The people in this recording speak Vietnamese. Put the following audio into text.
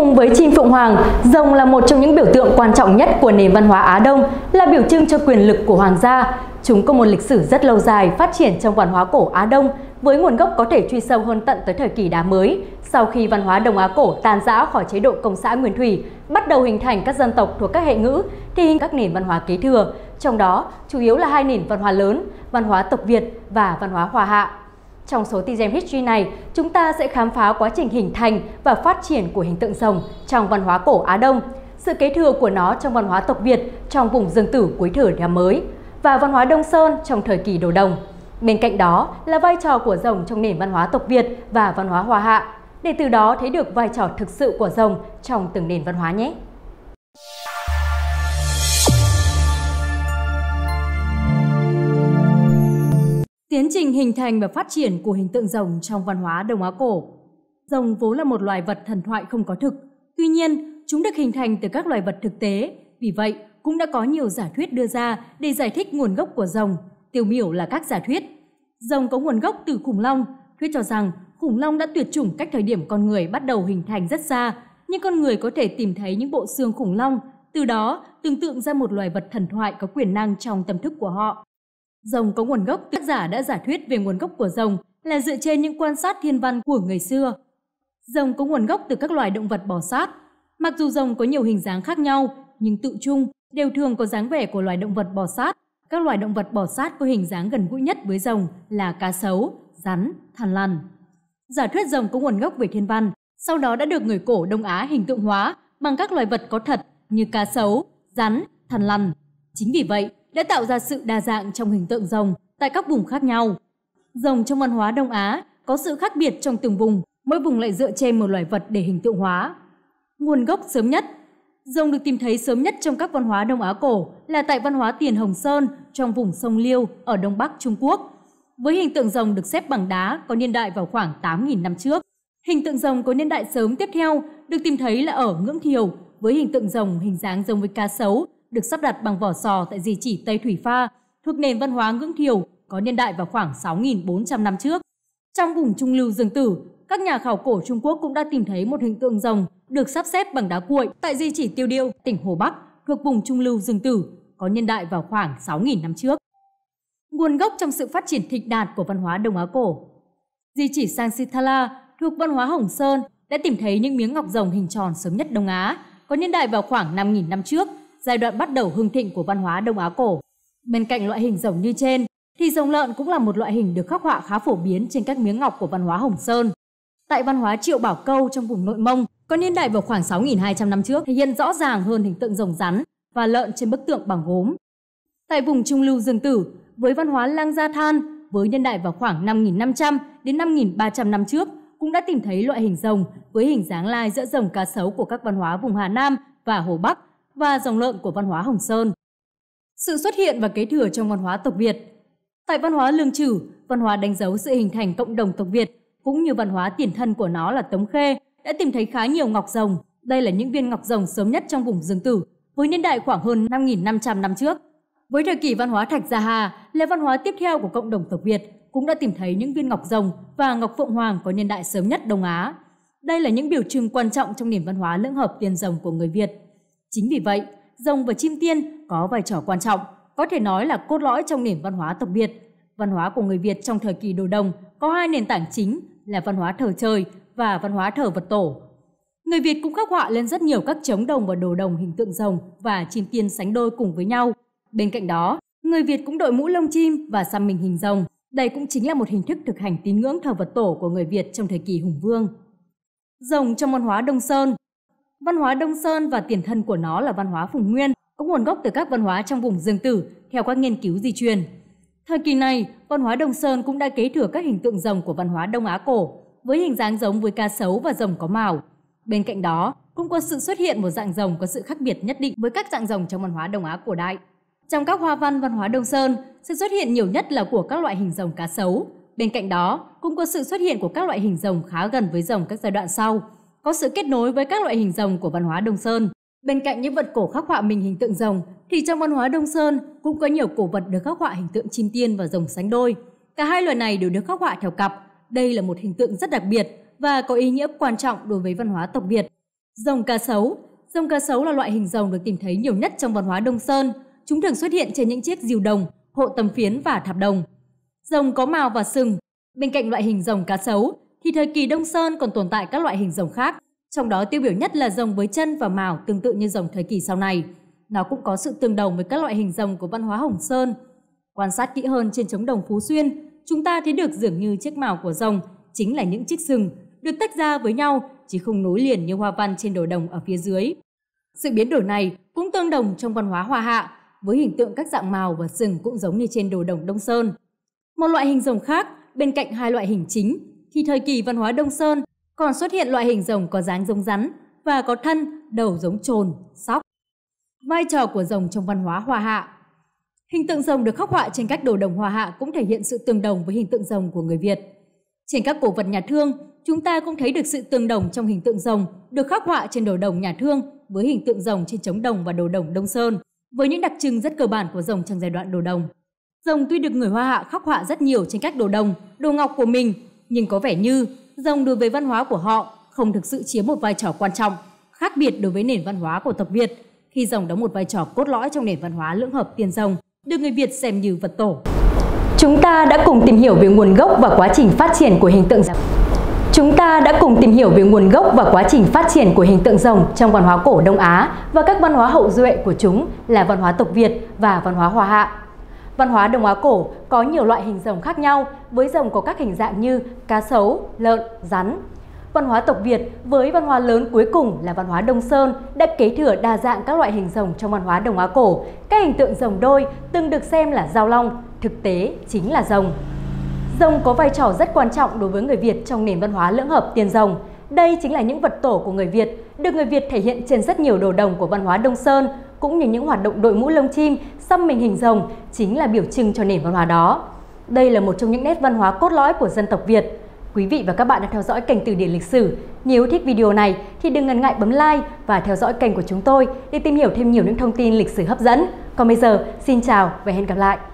Cùng với chim phượng hoàng, rồng là một trong những biểu tượng quan trọng nhất của nền văn hóa Á Đông, là biểu trưng cho quyền lực của hoàng gia. Chúng có một lịch sử rất lâu dài phát triển trong văn hóa cổ Á Đông, với nguồn gốc có thể truy sâu hơn tận tới thời kỳ đá mới, sau khi văn hóa Đông Á cổ tan rã khỏi chế độ công xã nguyên thủy, bắt đầu hình thành các dân tộc thuộc các hệ ngữ, thì hình các nền văn hóa kế thừa, trong đó chủ yếu là hai nền văn hóa lớn, văn hóa tộc Việt và văn hóa Hòa Hạ. Trong số TGM History này, chúng ta sẽ khám phá quá trình hình thành và phát triển của hình tượng rồng trong văn hóa cổ Á Đông, sự kế thừa của nó trong văn hóa tộc Việt trong vùng dương tử cuối thời nhà mới và văn hóa Đông Sơn trong thời kỳ đồ đồng. Bên cạnh đó là vai trò của rồng trong nền văn hóa tộc Việt và văn hóa Hoa Hạ, để từ đó thấy được vai trò thực sự của rồng trong từng nền văn hóa nhé. Tiến trình hình thành và phát triển của hình tượng rồng trong văn hóa Đông Á cổ. Rồng vốn là một loài vật thần thoại không có thực, tuy nhiên chúng được hình thành từ các loài vật thực tế, vì vậy cũng đã có nhiều giả thuyết đưa ra để giải thích nguồn gốc của rồng, tiêu biểu là các giả thuyết. Rồng có nguồn gốc từ khủng long, thuyết cho rằng khủng long đã tuyệt chủng cách thời điểm con người bắt đầu hình thành rất xa, nhưng con người có thể tìm thấy những bộ xương khủng long, từ đó tưởng tượng ra một loài vật thần thoại có quyền năng trong tâm thức của họ. Rồng có nguồn gốc tác giả đã giả thuyết về nguồn gốc của rồng là dựa trên những quan sát thiên văn của người xưa. Rồng có nguồn gốc từ các loài động vật bò sát. Mặc dù rồng có nhiều hình dáng khác nhau, nhưng tự chung đều thường có dáng vẻ của loài động vật bò sát. Các loài động vật bò sát có hình dáng gần gũi nhất với rồng là cá sấu, rắn, thằn lằn. Giả thuyết rồng có nguồn gốc về thiên văn, sau đó đã được người cổ Đông Á hình tượng hóa bằng các loài vật có thật như cá sấu, rắn, thằn lằn. Chính vì vậy, đã tạo ra sự đa dạng trong hình tượng rồng tại các vùng khác nhau. Rồng trong văn hóa Đông Á có sự khác biệt trong từng vùng, mỗi vùng lại dựa trên một loài vật để hình tượng hóa. Nguồn gốc sớm nhất Rồng được tìm thấy sớm nhất trong các văn hóa Đông Á cổ là tại văn hóa Tiền Hồng Sơn trong vùng sông Liêu ở Đông Bắc Trung Quốc. Với hình tượng rồng được xếp bằng đá có niên đại vào khoảng 8.000 năm trước. Hình tượng rồng có niên đại sớm tiếp theo được tìm thấy là ở Ngưỡng Thiều với hình tượng rồng hình dáng giống với cá sấu được sắp đặt bằng vỏ sò tại di chỉ Tây Thủy Pha, thuộc nền văn hóa ngưỡng thiểu có niên đại vào khoảng 6.400 năm trước. Trong vùng trung lưu Dương Tử, các nhà khảo cổ Trung Quốc cũng đã tìm thấy một hình tượng rồng được sắp xếp bằng đá cuội tại di chỉ Tiêu Điêu, tỉnh Hồ Bắc, thuộc vùng trung lưu Dương Tử, có niên đại vào khoảng 6.000 năm trước. Nguồn gốc trong sự phát triển thịnh đạt của văn hóa Đông Á cổ. Di chỉ Sang Sitala thuộc văn hóa Hồng Sơn đã tìm thấy những miếng ngọc rồng hình tròn sớm nhất Đông Á, có niên đại vào khoảng 5.000 năm trước giai đoạn bắt đầu hưng thịnh của văn hóa Đông Á cổ. Bên cạnh loại hình rồng như trên, thì rồng lợn cũng là một loại hình được khắc họa khá phổ biến trên các miếng ngọc của văn hóa Hồng Sơn. Tại văn hóa Triệu Bảo Câu trong vùng Nội Mông, có niên đại vào khoảng 6.200 năm trước thể hiện rõ ràng hơn hình tượng rồng rắn và lợn trên bức tượng bằng gốm. Tại vùng Trung Lưu Dương Tử, với văn hóa Lang Gia Than, với niên đại vào khoảng 5.500 đến 5.300 năm trước, cũng đã tìm thấy loại hình rồng với hình dáng lai giữa rồng cá sấu của các văn hóa vùng Hà Nam và Hồ Bắc và dòng lợn của văn hóa Hồng Sơn. Sự xuất hiện và kế thừa trong văn hóa tộc Việt. Tại văn hóa Lương Trử, văn hóa đánh dấu sự hình thành cộng đồng tộc Việt cũng như văn hóa tiền thân của nó là Tống Khê đã tìm thấy khá nhiều ngọc rồng. Đây là những viên ngọc rồng sớm nhất trong vùng Dương Tử, với niên đại khoảng hơn 5.500 năm trước. Với thời kỳ văn hóa Thạch Gia Hà là văn hóa tiếp theo của cộng đồng tộc Việt cũng đã tìm thấy những viên ngọc rồng và ngọc phượng hoàng có niên đại sớm nhất Đông Á. Đây là những biểu trưng quan trọng trong nền văn hóa lưỡng hợp tiền rồng của người Việt. Chính vì vậy, rồng và chim tiên có vai trò quan trọng, có thể nói là cốt lõi trong nền văn hóa tộc Việt. Văn hóa của người Việt trong thời kỳ đồ đồng có hai nền tảng chính là văn hóa thờ trời và văn hóa thờ vật tổ. Người Việt cũng khắc họa lên rất nhiều các trống đồng và đồ đồng hình tượng rồng và chim tiên sánh đôi cùng với nhau. Bên cạnh đó, người Việt cũng đội mũ lông chim và xăm mình hình rồng. Đây cũng chính là một hình thức thực hành tín ngưỡng thờ vật tổ của người Việt trong thời kỳ hùng vương. Rồng trong văn hóa Đông Sơn Văn hóa Đông Sơn và tiền thân của nó là văn hóa Phùng Nguyên, có nguồn gốc từ các văn hóa trong vùng Dương Tử theo các nghiên cứu di truyền. Thời kỳ này, văn hóa Đông Sơn cũng đã kế thừa các hình tượng rồng của văn hóa Đông Á cổ, với hình dáng giống với cá sấu và rồng có mào. Bên cạnh đó, cũng có sự xuất hiện một dạng rồng có sự khác biệt nhất định với các dạng rồng trong văn hóa Đông Á cổ đại. Trong các hoa văn văn hóa Đông Sơn, sự xuất hiện nhiều nhất là của các loại hình rồng cá sấu. Bên cạnh đó, cũng có sự xuất hiện của các loại hình rồng khá gần với rồng các giai đoạn sau, có sự kết nối với các loại hình rồng của văn hóa Đông Sơn. Bên cạnh những vật cổ khắc họa mình hình tượng rồng, thì trong văn hóa Đông Sơn cũng có nhiều cổ vật được khắc họa hình tượng chim tiên và rồng sánh đôi. Cả hai loài này đều được khắc họa theo cặp. Đây là một hình tượng rất đặc biệt và có ý nghĩa quan trọng đối với văn hóa tộc Việt. Rồng cá sấu Rồng cá sấu là loại hình rồng được tìm thấy nhiều nhất trong văn hóa Đông Sơn. Chúng thường xuất hiện trên những chiếc diều đồng, hộ tầm phiến và thạp đồng. Rồng có màu và sừng. Bên cạnh loại hình rồng cá sấu thì thời kỳ Đông Sơn còn tồn tại các loại hình rồng khác, trong đó tiêu biểu nhất là rồng với chân và mào tương tự như rồng thời kỳ sau này. Nó cũng có sự tương đồng với các loại hình rồng của văn hóa Hồng Sơn. Quan sát kỹ hơn trên trống đồng Phú Xuyên, chúng ta thấy được dường như chiếc mào của rồng chính là những chiếc sừng được tách ra với nhau chứ không nối liền như hoa văn trên đồ đồng ở phía dưới. Sự biến đổi này cũng tương đồng trong văn hóa Hoa Hạ, với hình tượng các dạng màu và sừng cũng giống như trên đồ đồng Đông Sơn. Một loại hình rồng khác, bên cạnh hai loại hình chính thì thời kỳ văn hóa Đông Sơn còn xuất hiện loại hình rồng có dáng giống rắn và có thân, đầu giống trồn, sóc. Vai trò của rồng trong văn hóa Hoa Hạ Hình tượng rồng được khắc họa trên các đồ đồng Hoa Hạ cũng thể hiện sự tương đồng với hình tượng rồng của người Việt. Trên các cổ vật nhà thương, chúng ta cũng thấy được sự tương đồng trong hình tượng rồng được khắc họa trên đồ đồng nhà thương với hình tượng rồng trên trống đồng và đồ đồng Đông Sơn, với những đặc trưng rất cơ bản của rồng trong giai đoạn đồ đồng. Rồng tuy được người Hoa Hạ khắc họa rất nhiều trên các đồ đồng, đồ ngọc của mình, nhưng có vẻ như rồng đối với văn hóa của họ không thực sự chiếm một vai trò quan trọng, khác biệt đối với nền văn hóa của tộc Việt, khi rồng đóng một vai trò cốt lõi trong nền văn hóa lưỡng hợp tiền rồng, được người Việt xem như vật tổ. Chúng ta đã cùng tìm hiểu về nguồn gốc và quá trình phát triển của hình tượng rồng. Chúng ta đã cùng tìm hiểu về nguồn gốc và quá trình phát triển của hình tượng rồng trong văn hóa cổ Đông Á và các văn hóa hậu duệ của chúng là văn hóa tộc Việt và văn hóa Hoa Hạ. Văn hóa Đông Á cổ có nhiều loại hình rồng khác nhau, với rồng có các hình dạng như cá sấu, lợn, rắn. Văn hóa tộc Việt với văn hóa lớn cuối cùng là văn hóa Đông Sơn đã kế thừa đa dạng các loại hình rồng trong văn hóa Đông Á cổ. Các hình tượng rồng đôi từng được xem là giao long, thực tế chính là rồng. Rồng có vai trò rất quan trọng đối với người Việt trong nền văn hóa lưỡng hợp tiền rồng. Đây chính là những vật tổ của người Việt, được người Việt thể hiện trên rất nhiều đồ đồng của văn hóa Đông Sơn, cũng như những hoạt động đội mũ lông chim, xăm mình hình rồng chính là biểu trưng cho nền văn hóa đó. Đây là một trong những nét văn hóa cốt lõi của dân tộc Việt. Quý vị và các bạn đã theo dõi kênh Từ điển lịch sử. Nếu thích video này thì đừng ngần ngại bấm like và theo dõi kênh của chúng tôi để tìm hiểu thêm nhiều những thông tin lịch sử hấp dẫn. Còn bây giờ, xin chào và hẹn gặp lại!